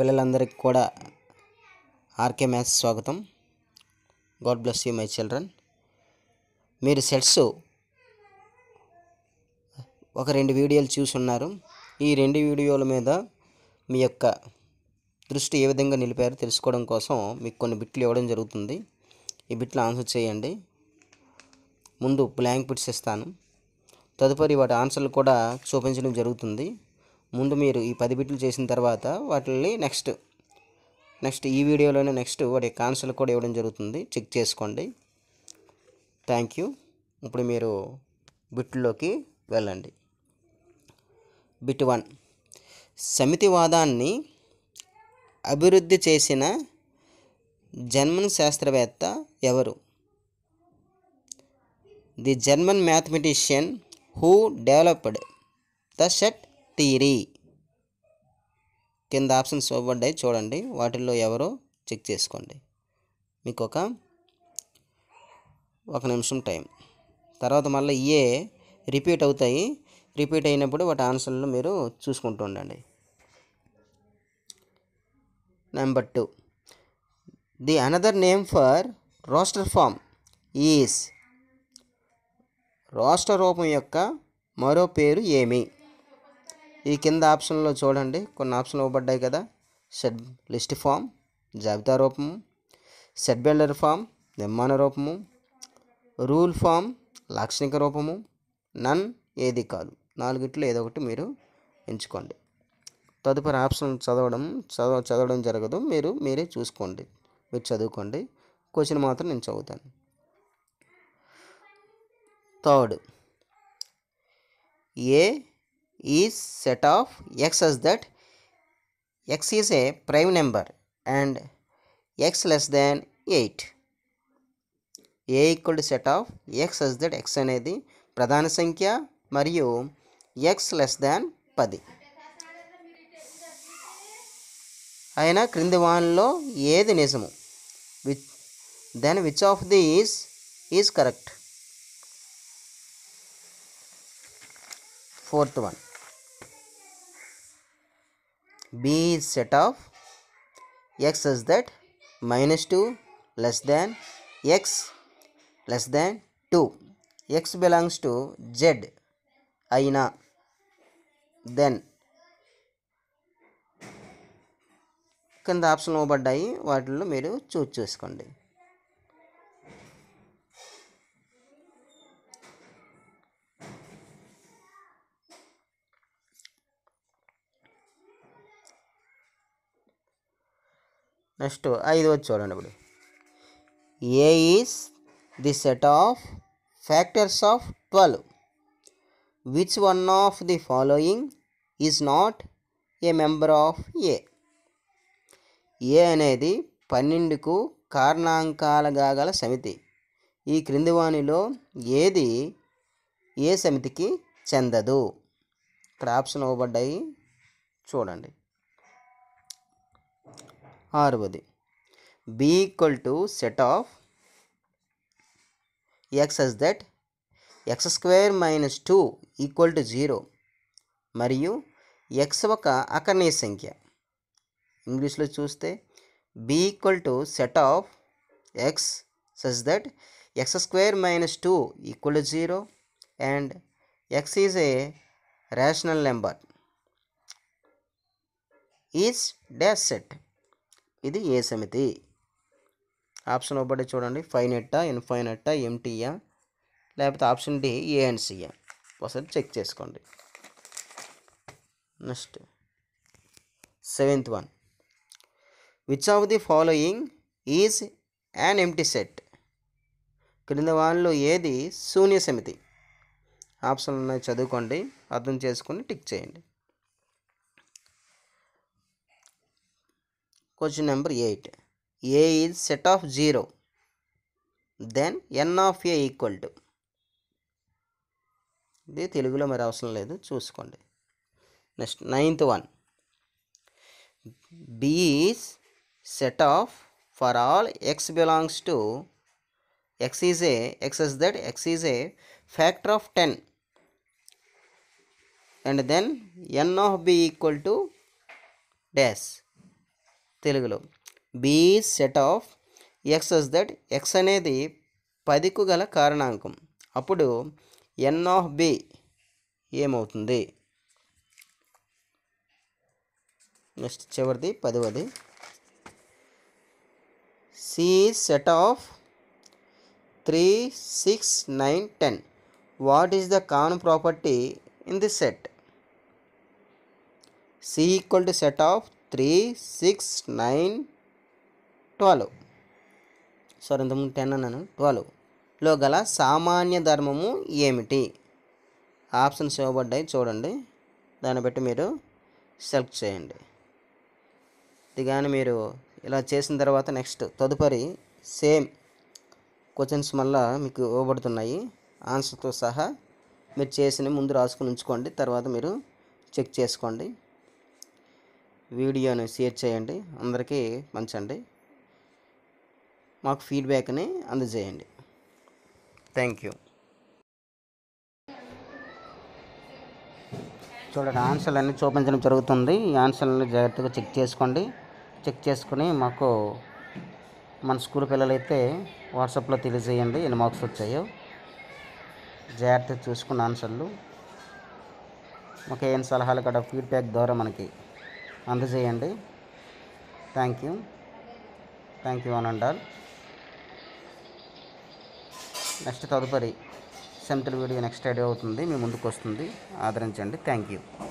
పిల్లలందరికీ కూడా ఆర్కే మ్యాథ్స్ స్వాగతం God bless you my children మీరు సెట్స్ ఒక రెండు వీడియోలు చూసున్నారు ఈ రెండు వీడియోల మీద మీ యొక్క దృష్టి ఏ విధంగా నిలిపారో తెలుసుకోవడం కోసం మీకు కొన్ని బిట్లు ఇవ్వడం జరుగుతుంది ఈ బిట్లు ఆన్సర్ చేయండి ముందు బ్లాంక్ బిట్స్ ఇస్తాను తదుపరి వాటి ఆన్సర్లు కూడా చూపించడం జరుగుతుంది ముందు మీరు ఈ పది బిట్లు చేసిన తర్వాత వాటిని నెక్స్ట్ నెక్స్ట్ ఈ వీడియోలోనే నెక్స్ట్ వాటి కాన్సల్ కూడా ఇవ్వడం జరుగుతుంది చెక్ చేసుకోండి థ్యాంక్ యూ ఇప్పుడు మీరు బిట్లోకి వెళ్ళండి బిట్ వన్ సమితివాదాన్ని అభివృద్ధి చేసిన జర్మన్ శాస్త్రవేత్త ఎవరు the German mathematician who developed the set theory కింద ఆప్షన్స్ ఇవ్వబడ్డాయి చూడండి వాటిల్లో ఎవరో చెక్ చేసుకోండి మీకు ఒక ఒక నిమిషం టైం తర్వాత మళ్ళీ ఇయే రిపీట్ అవుతాయి రిపీట్ అయినప్పుడు వాటి ఆన్సర్లు మీరు చూసుకుంటూ ఉండండి number two the another name for roster form is roster రూపం యొక్క మరో పేరు ఏమి ఈ కింద ఆప్షన్లో చూడండి కొన్ని ఆప్షన్లు ఇవ్వబడ్డాయి కదా షెడ్ లిస్ట్ ఫామ్ జాబితా రూపము షెడ్ బిల్డర్ ఫామ్ నిర్మాణ రూపము రూల్ ఫామ్ లాక్షణిక రూపము నన్ ఏది కాదు నాలుగిట్లో ఏదో ఒకటి మీరు ఎంచుకోండి తదుపరి ఆప్షన్ చదవడం చదవ చదవడం జరగదు మీరు మీరే చూసుకోండి మీరు చదువుకోండి క్వశ్చన్ మాత్రం నేను చదువుతాను third A is set of x such that x is a prime number and x less than 8 A equal set of x such that x అనేది ప్రధాన సంఖ్య మరియు ఎక్స్ లెస్ దాన్ పది అయినా క్రింది వాన్లో ఏది నిజము which then which of the is is correct fourth one b is set of x is that minus 2 less than x less than 2 x belongs to z aina then కింద option ఇవ్వబడ్డాయి వాటిల్లో మీరు చూస్ చేసుకోండి నెక్స్ట్ ఐదు వచ్చి చూడండి ఇప్పుడు A is the set of factors of twelve which one of the following is not a member of A A అనేది పన్నెండుకు కారణాంకాలుగా గల సమితి ఈ క్రింది వాణిలో ఏది ఏ సమితికి చెందదు ఇక్కడ ఆప్షన్ ఇవ్వబడ్డాయి చూడండి ఆరవది B equal to set of x such that x square minus two equal to zero మరియు ఎక్స్ ఒక అకర్ణీయ సంఖ్య ఇంగ్లీష్లో చూస్తే B equal to set of x such that x square minus two equal to zero and x is a rational number is dash set ఇది ఏ సమితి option ఒకటి చూడండి ఫైనెట్టా ఇన్ఫైనెట్టా ఎంటీయా లేకపోతే ఆప్షన్ డి ఏ ఒకసారి చెక్ చేసుకోండి next seventh one which of the following is an empty set క్రింద వాళ్ళు ఏది శూన్య సమితి ఆప్షన్ ఉన్నాయి చదువుకోండి అర్థం చేసుకుని టిక్ చేయండి question number eight A is set of zero then n of A equal to ఇది తెలుగులో మరి అవసరం లేదు చూసుకోండి next ninth one B is set of for all x belongs to x is a x is that x is a factor of ten and then n of B equal to dash తెలుగులో B set of x is that x అనేది పదికు గల కారణాంకం అప్పుడు ఎన్ of B ఏమవుతుంది next చివరిది పదవది C set of three six nine ten what is the common property in the set C equal to set of three six nine twelve sorry ఇంతకుముందు ten అన్నాను లో గల సామాన్య ధర్మము ఏమిటి ఆప్షన్స్ ఇవ్వబడ్డాయి చూడండి దాన్ని బట్టి మీరు సెలెక్ట్ చేయండి ఇది కానీ మీరు ఇలా చేసిన తర్వాత నెక్స్ట్ తదుపరి సేమ్ క్వశ్చన్స్ మళ్ళా మీకు ఇవ్వబడుతున్నాయి ఆన్సర్తో సహా మీరు చేసిన ముందు రాసుకుని ఉంచుకోండి తర్వాత మీరు చెక్ చేసుకోండి వీడియోని షేర్ చేయండి అందరికీ పంచండి మాకు ఫీడ్బ్యాక్ని అందజేయండి థ్యాంక్ యూ చూడండి ఆన్సర్లు అన్నీ చూపించడం జరుగుతుంది ఈ ఆన్సర్లను జాగ్రత్తగా చెక్ చేసుకోండి చెక్ చేసుకుని మాకు మన స్కూల్ పిల్లలైతే వాట్సాప్లో తెలియజేయండి ఎన్ని మార్క్స్ వచ్చాయో జాగ్రత్తగా చూసుకున్న ఆన్సర్లు మాకు ఏం సలహాలు కూడా ఫీడ్బ్యాక్ ద్వారా మనకి అందజేయండి థ్యాంక్ యూ థ్యాంక్ యూ అనండాల్ నెక్స్ట్ తదుపరి సెంటర్ వీడియో నెక్స్ట్ ఐడియా అవుతుంది మీ ముందుకు వస్తుంది ఆదరించండి థ్యాంక్ యూ